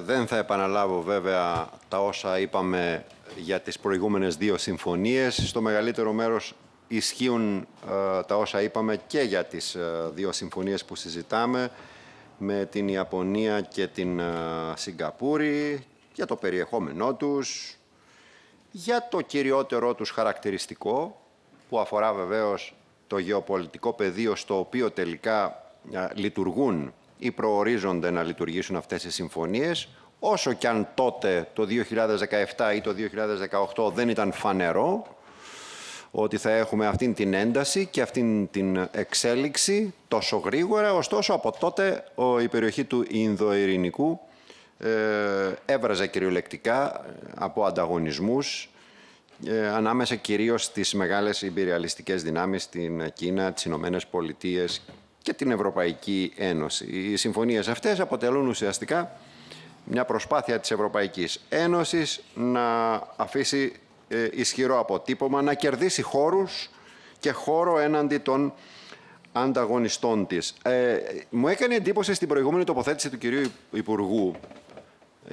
Δεν θα επαναλάβω βέβαια τα όσα είπαμε για τις προηγούμενες δύο συμφωνίες. Στο μεγαλύτερο μέρος ισχύουν ε, τα όσα είπαμε και για τις ε, δύο συμφωνίες που συζητάμε με την Ιαπωνία και την ε, Σιγκαπούρη, για το περιεχόμενό τους, για το κυριότερό τους χαρακτηριστικό, που αφορά βεβαίως το γεωπολιτικό πεδίο στο οποίο τελικά ε, λειτουργούν ή προορίζονται να λειτουργήσουν αυτές οι συμφωνίες, όσο κι αν τότε το 2017 ή το 2018 δεν ήταν φανερό ότι θα έχουμε αυτήν την ένταση και αυτήν την εξέλιξη τόσο γρήγορα, ωστόσο από τότε η περιοχή του Ινδοειρηνικού ε, έβραζε κυριολεκτικά ε, από ανταγωνισμούς ε, ανάμεσα κυρίως στις μεγάλες υπηρεαλιστικές δυνάμεις στην Κίνα, τις Ηνωμένες Πολιτείες και την Ευρωπαϊκή Ένωση. Οι συμφωνίες αυτές αποτελούν ουσιαστικά μια προσπάθεια της Ευρωπαϊκής Ένωσης να αφήσει ε, ισχυρό αποτύπωμα, να κερδίσει χώρους και χώρο έναντι των ανταγωνιστών της. Ε, μου έκανε εντύπωση στην προηγούμενη τοποθέτηση του κυρίου Υπουργού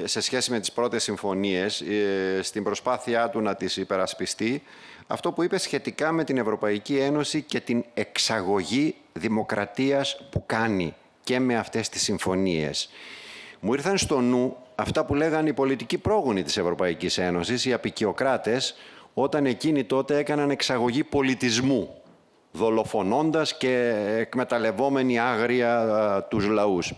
σε σχέση με τις πρώτες συμφωνίες, ε, στην προσπάθειά του να τις υπερασπιστεί, αυτό που είπε σχετικά με την Ευρωπαϊκή Ένωση και την εξαγωγή δημοκρατίας που κάνει και με αυτές τις συμφωνίες. Μου ήρθαν στο νου αυτά που λέγανε οι πολιτικοί πρόγονοι της Ευρωπαϊκής Ένωσης, οι απεικιοκράτες, όταν εκείνοι τότε έκαναν εξαγωγή πολιτισμού, δολοφονώντας και εκμεταλλευόμενοι άγρια ε, τους λαούς.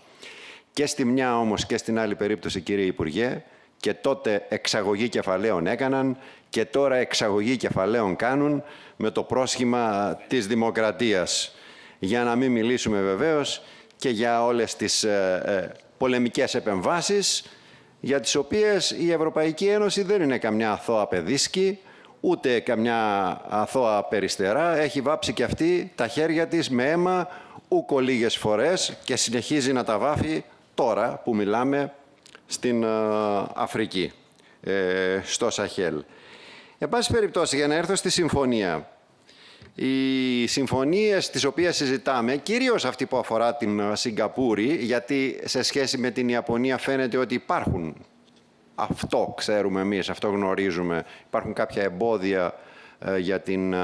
Και στη μια όμως και στην άλλη περίπτωση, κύριε Υπουργέ, και τότε εξαγωγή κεφαλαίων έκαναν και τώρα εξαγωγή κεφαλαίων κάνουν με το πρόσχημα της δημοκρατίας. Για να μην μιλήσουμε βεβαίως και για όλες τις ε, ε, πολεμικές επεμβάσεις για τις οποίες η Ευρωπαϊκή Ένωση δεν είναι καμιά αθώα παιδίσκη, ούτε καμιά αθώα περιστερά. Έχει βάψει και αυτή τα χέρια της με αίμα ούκο λίγες φορές και συνεχίζει να τα βάφει τώρα που μιλάμε στην ε, Αφρική, ε, στο Σαχέλ. Εν πάση περιπτώσει, για να έρθω στη συμφωνία, οι συμφωνίες τις οποίες συζητάμε, κυρίως αυτή που αφορά την ε, Σιγκαπούρη, γιατί σε σχέση με την Ιαπωνία φαίνεται ότι υπάρχουν. Αυτό ξέρουμε εμείς, αυτό γνωρίζουμε. Υπάρχουν κάποια εμπόδια ε, για την, ε,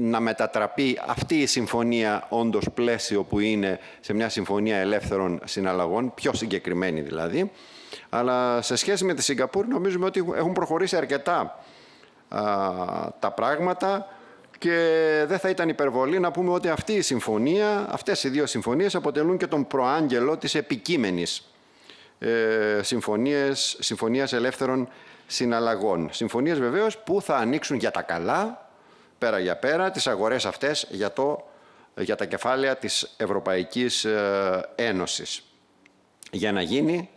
να, μετατραπεί αυτή η συμφωνία όντως πλαίσιο που είναι σε μια συμφωνία ελεύθερων συναλλαγών, πιο συγκεκριμένη δηλαδή. Αλλά σε σχέση με τη Σιγκαπούρη νομίζουμε ότι έχουν προχωρήσει αρκετά ε, τα πράγματα και δεν θα ήταν υπερβολή να πούμε ότι αυτή η συμφωνία, αυτές οι δύο συμφωνίες αποτελούν και τον προάγγελο της επικείμενης ε, συμφωνίας, συμφωνίας ελεύθερων συναλλαγών. Συμφωνίες βεβαίως που θα ανοίξουν για τα καλά, πέρα για πέρα, τις αγορές αυτές για, το, για τα κεφάλαια της Ευρωπαϊκής ε, Ένωσης. Για να γίνει,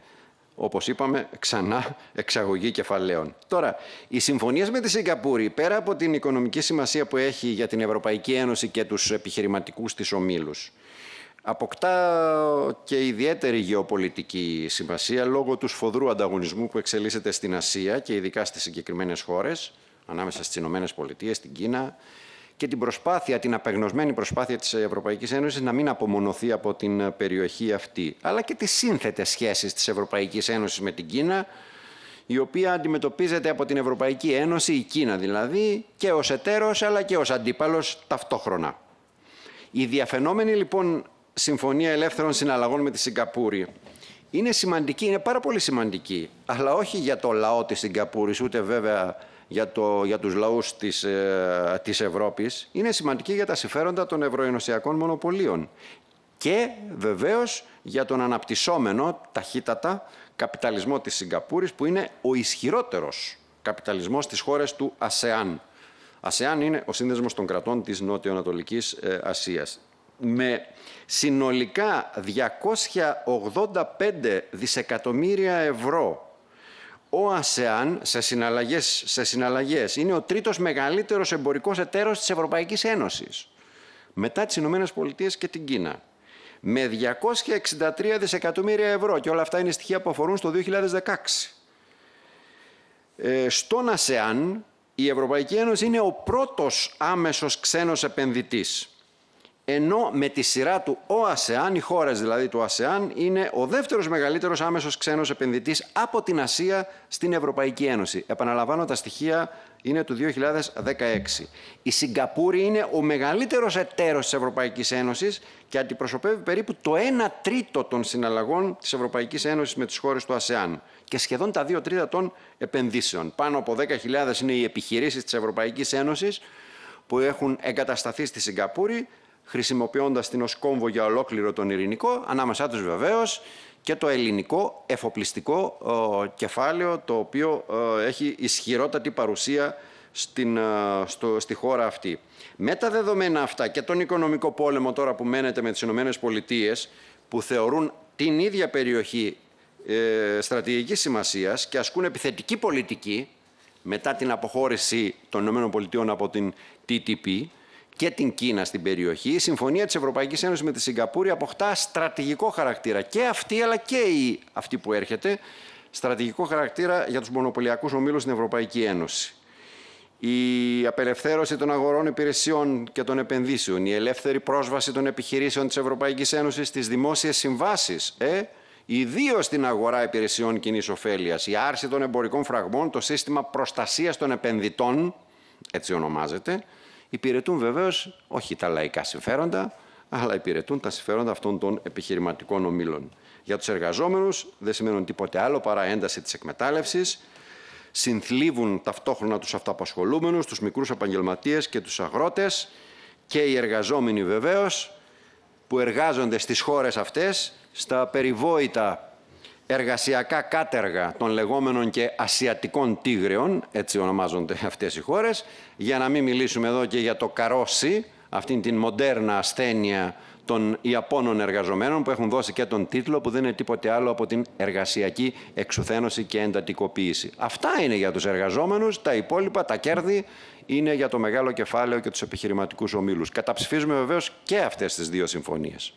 όπως είπαμε, ξανά εξαγωγή κεφαλαίων. Τώρα, οι συμφωνίες με τη Σιγκαπούρη, πέρα από την οικονομική σημασία που έχει για την Ευρωπαϊκή Ένωση και τους επιχειρηματικούς της ομίλους, Αποκτά και ιδιαίτερη γεωπολιτική σημασία λόγω του σφοδρού ανταγωνισμού που εξελίσσεται στην Ασία και ειδικά στις συγκεκριμένες χώρες, ανάμεσα στις Ηνωμένες Πολιτείες, στην Κίνα και την προσπάθεια, την απεγνωσμένη προσπάθεια της Ευρωπαϊκής Ένωσης να μην απομονωθεί από την περιοχή αυτή, αλλά και τις σύνθετες σχέσεις της Ευρωπαϊκής Ένωσης με την Κίνα, η οποία αντιμετωπίζεται από την Ευρωπαϊκή Ένωση, η Κίνα δηλαδή, και ως εταίρος αλλά και ως αντίπαλος ταυτόχρονα. Η διαφαινόμενη λοιπόν Συμφωνία Ελεύθερων Συναλλαγών με τη Σιγκαπούρη. Είναι σημαντική, είναι πάρα πολύ σημαντική, αλλά όχι για το λαό της Σιγκαπούρης, ούτε βέβαια για, το, για τους λαούς της, ε, της Ευρώπης. Είναι σημαντική για τα συμφέροντα των ευρωενωσιακών μονοπωλίων και βεβαίως για τον αναπτυσσόμενο ταχύτατα καπιταλισμό της Σιγκαπούρης που είναι ο ισχυρότερος καπιταλισμός στις χώρες του ΑΣΕΑΝ. ΑΣΕΑΝ είναι ο σύνδεσμος των κρατών της Νότιο-Ανατολικής ε, Ασίας με συνολικά 285 δισεκατομμύρια ευρώ. Ο ΑΣΕΑΝ σε συναλλαγές, σε συναλλαγές είναι ο τρίτος μεγαλύτερος εμπορικός εταίρος της Ευρωπαϊκής Ένωσης μετά τις Ηνωμένες Πολιτείες και την Κίνα με 263 δισεκατομμύρια ευρώ και όλα αυτά είναι στοιχεία που αφορούν στο 2016. Ε, στον ΑΣΕΑΝ η Ευρωπαϊκή Ένωση είναι ο πρώτος άμεσος ξένος επενδυτής ενώ με τη σειρά του ο ΑΣΕΑΝ, οι χώρες δηλαδή του ΑΣΕΑΝ, είναι ο δεύτερος μεγαλύτερος άμεσος ξένος επενδυτής από την Ασία στην Ευρωπαϊκή Ένωση. Επαναλαμβάνω, τα στοιχεία είναι του 2016. Η Σιγκαπούρη είναι ο μεγαλύτερος εταίρος της Ευρωπαϊκής Ένωσης και αντιπροσωπεύει περίπου το 1 τρίτο των συναλλαγών της Ευρωπαϊκής Ένωσης με τις χώρες του ΑΣΕΑΝ και σχεδόν τα 2 τρίτα των επενδύσεων. Πάνω από 10.000 είναι οι επιχειρήσεις της Ευρωπαϊκής Ένωσης που έχουν εγκατασταθεί στη Σιγκαπούρη χρησιμοποιώντας την ως κόμβο για ολόκληρο τον ειρηνικό, ανάμεσά τους βεβαίως και το ελληνικό εφοπλιστικό ε, κεφάλαιο, το οποίο ε, έχει ισχυρότατη παρουσία στην, ε, στο, στη χώρα αυτή. Με τα δεδομένα αυτά και τον οικονομικό πόλεμο τώρα που μένεται με τις ΗΠΑ, που θεωρούν την ίδια περιοχή στρατηγικής σημασίας και ασκούν επιθετική πολιτική μετά την αποχώρηση των ΗΠΑ από την TTP, και την Κίνα στην περιοχή. Η συμφωνία της Ευρωπαϊκής Ένωσης με τη Σιγκαπούρη αποκτά στρατηγικό χαρακτήρα και αυτή αλλά και αυτή που έρχεται στρατηγικό χαρακτήρα για τους μονοπωλιακούς ομίλους στην Ευρωπαϊκή Ένωση. Η απελευθέρωση των αγορών υπηρεσιών και των επενδύσεων, η ελεύθερη πρόσβαση των επιχειρήσεων της Ευρωπαϊκής Ένωσης στις δημόσιες συμβάσεις, ε, ιδίως στην αγορά υπηρεσιών κοινής ωφέλειας, η άρση των εμπορικών φραγμών, το σύστημα προστασίας των επενδυτών, έτσι ονομάζεται, υπηρετούν βεβαίως όχι τα λαϊκά συμφέροντα, αλλά υπηρετούν τα συμφέροντα αυτών των επιχειρηματικών ομίλων. Για τους εργαζόμενους δεν σημαίνουν τίποτε άλλο παρά ένταση της εκμετάλλευσης. Συνθλίβουν ταυτόχρονα τους αυτοαπασχολούμενους, τους μικρούς επαγγελματίες και τους αγρότες και οι εργαζόμενοι βεβαίως που εργάζονται στις χώρες αυτές, στα περιβόητα εργασιακά κάτεργα των λεγόμενων και ασιατικών τίγρεων, έτσι ονομάζονται αυτές οι χώρες, για να μην μιλήσουμε εδώ και για το καρόσι, αυτήν την μοντέρνα ασθένεια των Ιαπώνων εργαζομένων που έχουν δώσει και τον τίτλο που δεν είναι τίποτε άλλο από την εργασιακή εξουθένωση και εντατικοποίηση. Αυτά είναι για τους εργαζόμενους, τα υπόλοιπα, τα κέρδη είναι για το μεγάλο κεφάλαιο και τους επιχειρηματικούς ομίλους. Καταψηφίζουμε βεβαίως και αυτές τις δύο συμφωνίες.